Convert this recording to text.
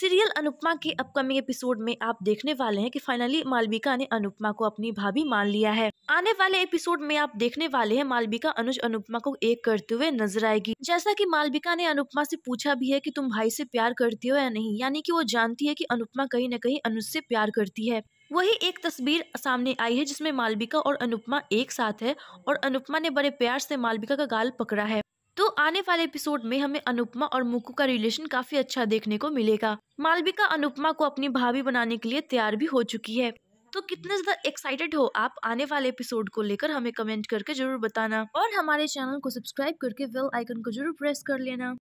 serial Anupama के upcoming episode में आप देखने वाले हैं कि फाइनली मालविका ने अनुपमा को अपनी भाभी मान लिया है आने वाले एपिसोड में आप देखने वाले हैं मालविका अनुज अनुपमा को एक करते हुए नजर आएगी जैसा कि मालविका ने अनुपमा से पूछा भी है कि तुम भाई से प्यार करती हो या नहीं यानी कि वो जानती है कि अनुपमा कहीं न कहीं अनुज से प्यार करती है वही एक तस्वीर सामने आई है जिसमें मालविका और अनुपमा एक साथ है और अनुपमा ने बड़े प्यार से मालविका का गाल पकड़ा है तो आने वाले एपिसोड में हमें अनुपमा और मुकु का रिलेशन काफी अच्छा देखने को मिलेगा मालविका अनुपमा को अपनी भाभी बनाने के लिए तैयार भी हो चुकी है तो कितने ज्यादा एक्साइटेड हो आप आने वाले एपिसोड को लेकर हमें कमेंट करके जरूर बताना और हमारे चैनल को सब्सक्राइब करके बेल आइकन को जरूर प्रेस कर लेना